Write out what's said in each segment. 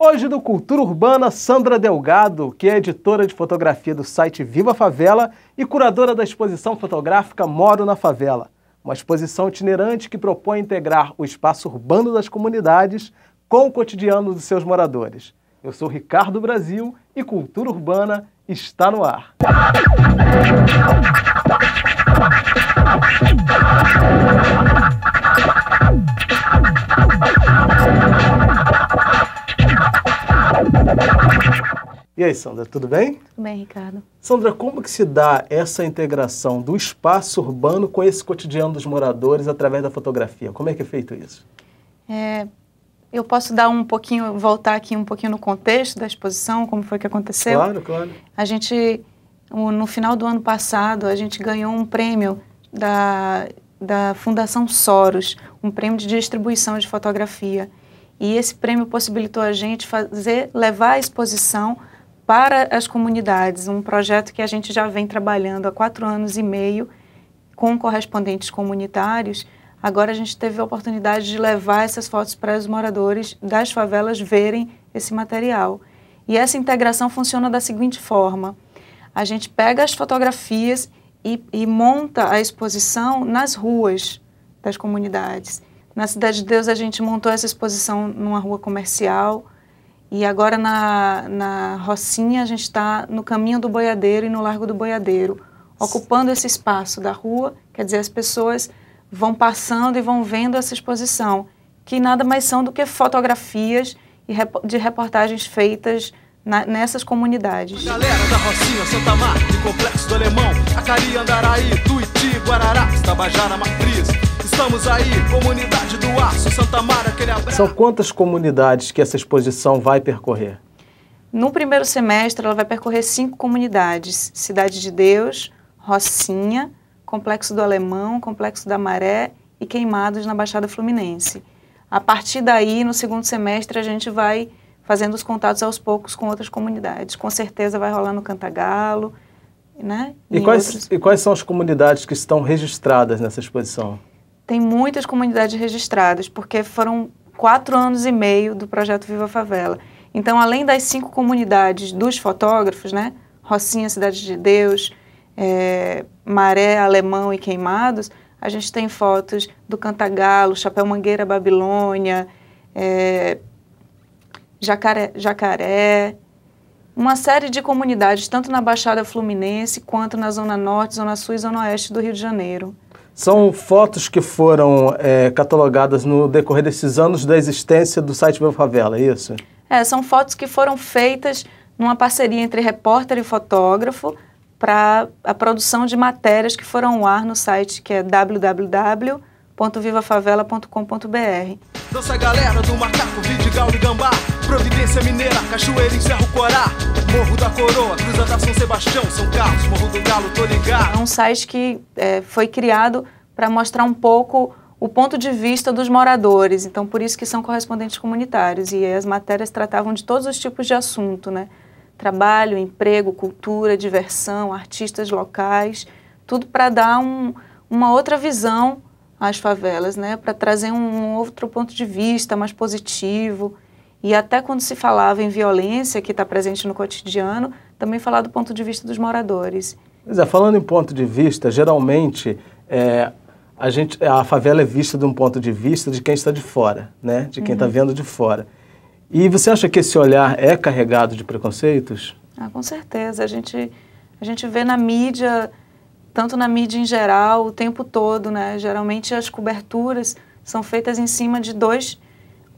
Hoje do Cultura Urbana, Sandra Delgado, que é editora de fotografia do site Viva Favela e curadora da exposição fotográfica Moro na Favela, uma exposição itinerante que propõe integrar o espaço urbano das comunidades com o cotidiano dos seus moradores. Eu sou Ricardo Brasil e Cultura Urbana está no ar. E aí, Sandra, tudo bem? Tudo bem, Ricardo. Sandra, como que se dá essa integração do espaço urbano com esse cotidiano dos moradores através da fotografia? Como é que é feito isso? É, eu posso dar um pouquinho, voltar aqui um pouquinho no contexto da exposição, como foi que aconteceu? Claro, claro. A gente, no final do ano passado, a gente ganhou um prêmio da, da Fundação Soros, um prêmio de distribuição de fotografia. E esse prêmio possibilitou a gente fazer, levar a exposição para as comunidades, um projeto que a gente já vem trabalhando há quatro anos e meio com correspondentes comunitários. Agora a gente teve a oportunidade de levar essas fotos para os moradores das favelas verem esse material. E essa integração funciona da seguinte forma: a gente pega as fotografias e, e monta a exposição nas ruas das comunidades. Na Cidade de Deus, a gente montou essa exposição numa rua comercial. E agora na, na Rocinha a gente está no caminho do boiadeiro e no Largo do Boiadeiro, ocupando esse espaço da rua, quer dizer, as pessoas vão passando e vão vendo essa exposição, que nada mais são do que fotografias de reportagens feitas na, nessas comunidades. galera da Rocinha, Santa Marta, Complexo do Alemão, Acari, Andaraí, Tuiti, Guarará, Tabajara, Matriz, Estamos aí, comunidade do Aço, Santa Mara, aquele abraço. São quantas comunidades que essa exposição vai percorrer? No primeiro semestre, ela vai percorrer cinco comunidades: Cidade de Deus, Rocinha, Complexo do Alemão, Complexo da Maré e Queimados na Baixada Fluminense. A partir daí, no segundo semestre, a gente vai fazendo os contatos aos poucos com outras comunidades. Com certeza vai rolar no Cantagalo, né? E, e quais, outros... e quais são as comunidades que estão registradas nessa exposição? tem muitas comunidades registradas, porque foram quatro anos e meio do projeto Viva Favela. Então, além das cinco comunidades dos fotógrafos, né? Rocinha, Cidade de Deus, é, Maré, Alemão e Queimados, a gente tem fotos do Cantagalo, Chapéu Mangueira, Babilônia, é, Jacaré, Jacaré, uma série de comunidades, tanto na Baixada Fluminense quanto na Zona Norte, Zona Sul e Zona Oeste do Rio de Janeiro. São fotos que foram é, catalogadas no decorrer desses anos da existência do site Viva Favela, é isso? É, são fotos que foram feitas numa parceria entre repórter e fotógrafo para a produção de matérias que foram ao ar no site que é www.vivafavela.com.br. Nossa galera do macaco, vidigal e gambá, providência mineira, cachoeira e cerro corá. Morro da Coroa, Cruz da São Sebastião, São Carlos, Morro do Galo, tô ligado. É um site que é, foi criado para mostrar um pouco o ponto de vista dos moradores, então por isso que são correspondentes comunitários e as matérias tratavam de todos os tipos de assunto, né? Trabalho, emprego, cultura, diversão, artistas locais, tudo para dar um, uma outra visão às favelas, né? Para trazer um outro ponto de vista mais positivo. E até quando se falava em violência que está presente no cotidiano, também falar do ponto de vista dos moradores. Pois é, falando em ponto de vista, geralmente é, a, gente, a favela é vista de um ponto de vista de quem está de fora, né? de quem está uhum. vendo de fora. E você acha que esse olhar é carregado de preconceitos? Ah, com certeza. A gente, a gente vê na mídia, tanto na mídia em geral, o tempo todo, né? Geralmente as coberturas são feitas em cima de dois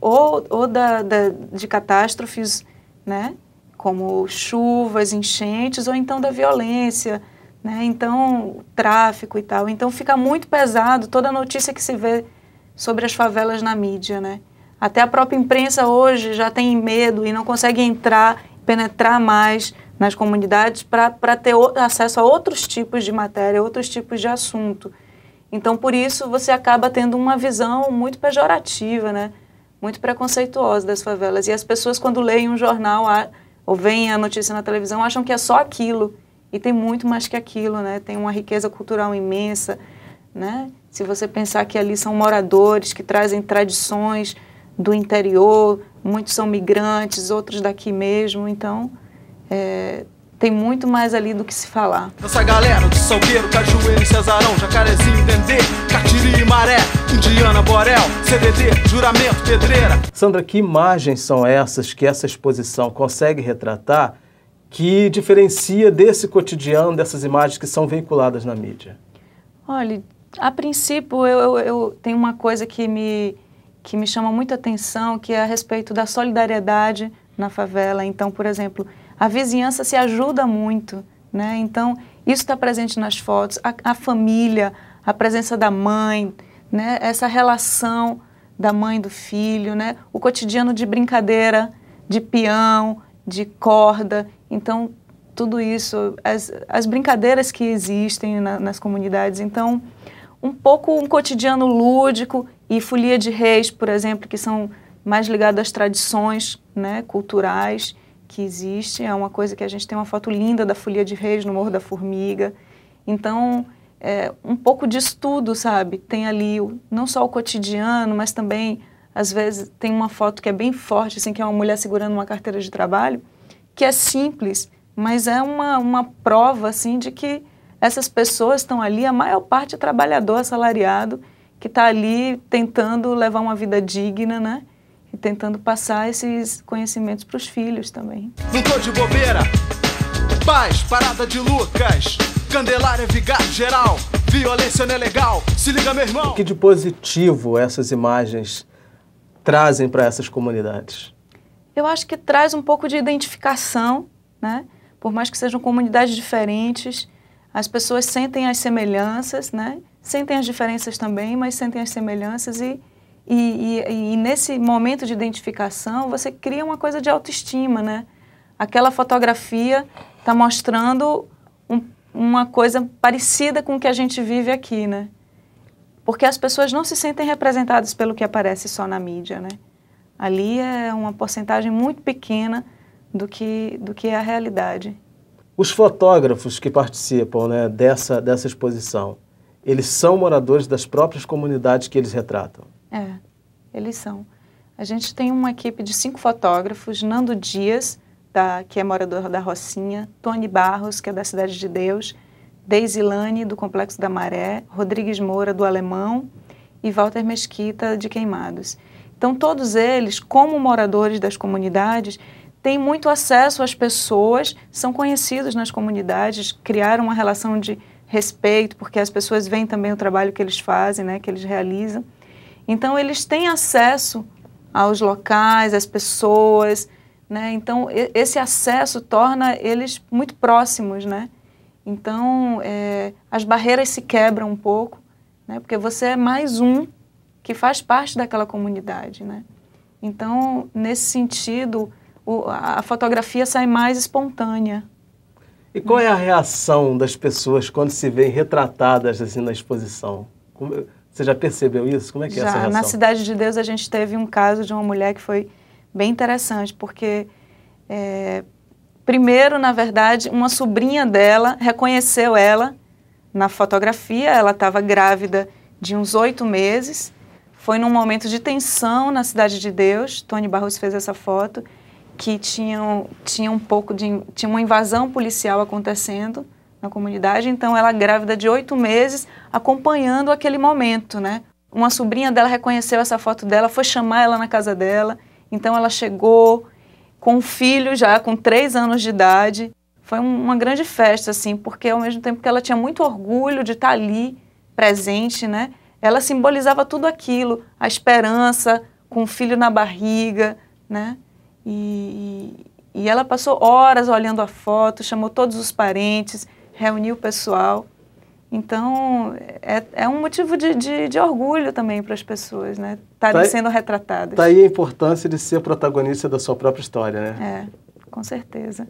ou, ou da, da, de catástrofes, né? como chuvas, enchentes, ou então da violência, né? então tráfico e tal. Então fica muito pesado toda a notícia que se vê sobre as favelas na mídia. Né? Até a própria imprensa hoje já tem medo e não consegue entrar, penetrar mais nas comunidades para ter acesso a outros tipos de matéria, outros tipos de assunto. Então, por isso, você acaba tendo uma visão muito pejorativa, né? muito preconceituosa das favelas. E as pessoas, quando leem um jornal ou veem a notícia na televisão, acham que é só aquilo. E tem muito mais que aquilo, né? Tem uma riqueza cultural imensa, né? Se você pensar que ali são moradores que trazem tradições do interior, muitos são migrantes, outros daqui mesmo. Então, é, tem muito mais ali do que se falar. Essa galera de Salgueiro, Cajueiro, Cesarão, Jacarezinho, Dendê, Catiri, Maré, Indiana, Borel, CDD, Juramento, Pedreira. Sandra, que imagens são essas que essa exposição consegue retratar que diferencia desse cotidiano, dessas imagens que são veiculadas na mídia? Olha, a princípio eu, eu, eu tenho uma coisa que me, que me chama muita atenção, que é a respeito da solidariedade na favela. Então, por exemplo, a vizinhança se ajuda muito, né? Então, isso está presente nas fotos, a, a, família, a presença da mãe, né? Essa relação da mãe e do filho, né? O cotidiano de brincadeira, de peão, de corda. Então, tudo isso, as, as brincadeiras que existem na, nas comunidades. Então, um pouco um cotidiano lúdico e Folia de Reis, por exemplo, que são mais ligados às tradições né, culturais que existe, é uma coisa que a gente tem uma foto linda da folia de reis no Morro da Formiga. Então, é, um pouco de estudo sabe? Tem ali o, não só o cotidiano, mas também, às vezes, tem uma foto que é bem forte, assim, que é uma mulher segurando uma carteira de trabalho, que é simples, mas é uma, uma prova, assim, de que essas pessoas estão ali, a maior parte é trabalhador assalariado, que está ali tentando levar uma vida digna, né? e tentando passar esses conhecimentos para os filhos também. Não tô de bobeira! Paz, parada de Lucas, Candelária, Vigar, geral, violência não é legal, se liga, meu irmão! O que de positivo essas imagens trazem para essas comunidades? Eu acho que traz um pouco de identificação, né? Por mais que sejam comunidades diferentes, as pessoas sentem as semelhanças, né? Sentem as diferenças também, mas sentem as semelhanças e e, e, e, nesse momento de identificação, você cria uma coisa de autoestima, né? Aquela fotografia está mostrando um, uma coisa parecida com o que a gente vive aqui, né? Porque as pessoas não se sentem representadas pelo que aparece só na mídia, né? Ali é uma porcentagem muito pequena do que, do que é a realidade. Os fotógrafos que participam né, dessa, dessa exposição, eles são moradores das próprias comunidades que eles retratam? É, eles são. A gente tem uma equipe de cinco fotógrafos, Nando Dias, da, que é morador da Rocinha, Tony Barros, que é da Cidade de Deus, Lani do Complexo da Maré, Rodrigues Moura, do Alemão, e Walter Mesquita, de Queimados. Então, todos eles, como moradores das comunidades, têm muito acesso às pessoas, são conhecidos nas comunidades, criaram uma relação de respeito, porque as pessoas veem também o trabalho que eles fazem, né, que eles realizam. Então eles têm acesso aos locais, às pessoas, né? Então esse acesso torna eles muito próximos, né? Então é, as barreiras se quebram um pouco, né? Porque você é mais um que faz parte daquela comunidade, né? Então nesse sentido o, a fotografia sai mais espontânea. E qual é a reação das pessoas quando se veem retratadas assim na exposição? Como você já percebeu isso? Como é que já, é essa relação? Na Cidade de Deus a gente teve um caso de uma mulher que foi bem interessante, porque é, primeiro, na verdade, uma sobrinha dela reconheceu ela na fotografia, ela estava grávida de uns oito meses, foi num momento de tensão na Cidade de Deus, Tony Barros fez essa foto, que tinha, tinha um pouco de, tinha uma invasão policial acontecendo, na comunidade, então ela grávida de oito meses, acompanhando aquele momento, né? Uma sobrinha dela reconheceu essa foto dela, foi chamar ela na casa dela, então ela chegou com um filho já com três anos de idade. Foi uma grande festa, assim, porque ao mesmo tempo que ela tinha muito orgulho de estar ali, presente, né? Ela simbolizava tudo aquilo, a esperança, com o filho na barriga, né? E, e ela passou horas olhando a foto, chamou todos os parentes, reuniu o pessoal. Então, é, é um motivo de, de, de orgulho também para as pessoas, né? Estarem tá sendo retratadas. Está aí a importância de ser protagonista da sua própria história, né? É, com certeza.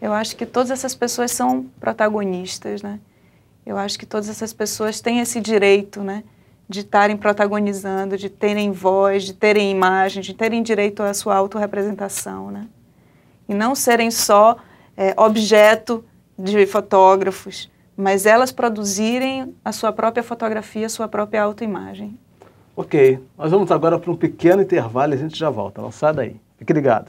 Eu acho que todas essas pessoas são protagonistas, né? Eu acho que todas essas pessoas têm esse direito, né? De estarem protagonizando, de terem voz, de terem imagem, de terem direito à sua autorrepresentação, né? E não serem só é, objeto de fotógrafos, mas elas produzirem a sua própria fotografia, a sua própria autoimagem. Ok, nós vamos agora para um pequeno intervalo e a gente já volta. Não sai daí. Fique ligado.